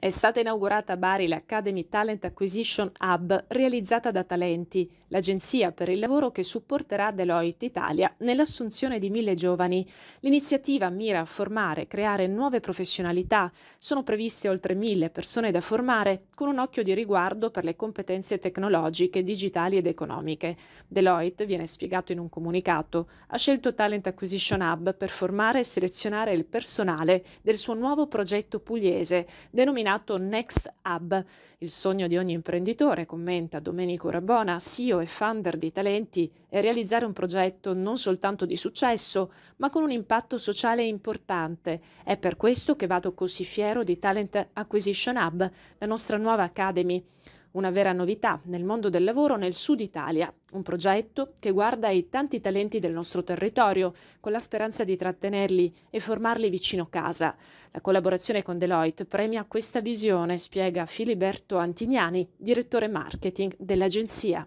È stata inaugurata a Bari l'Academy Talent Acquisition Hub realizzata da Talenti, l'agenzia per il lavoro che supporterà Deloitte Italia nell'assunzione di mille giovani. L'iniziativa mira a formare e creare nuove professionalità. Sono previste oltre mille persone da formare con un occhio di riguardo per le competenze tecnologiche, digitali ed economiche. Deloitte, viene spiegato in un comunicato, ha scelto Talent Acquisition Hub per formare e selezionare il personale del suo nuovo progetto pugliese denominato denominato Next Hub, il sogno di ogni imprenditore, commenta Domenico Rabona, CEO e founder di Talenti, è realizzare un progetto non soltanto di successo, ma con un impatto sociale importante. È per questo che vado così fiero di Talent Acquisition Hub, la nostra nuova academy una vera novità nel mondo del lavoro nel sud Italia, un progetto che guarda ai tanti talenti del nostro territorio con la speranza di trattenerli e formarli vicino casa. La collaborazione con Deloitte premia questa visione, spiega Filiberto Antignani, direttore marketing dell'agenzia.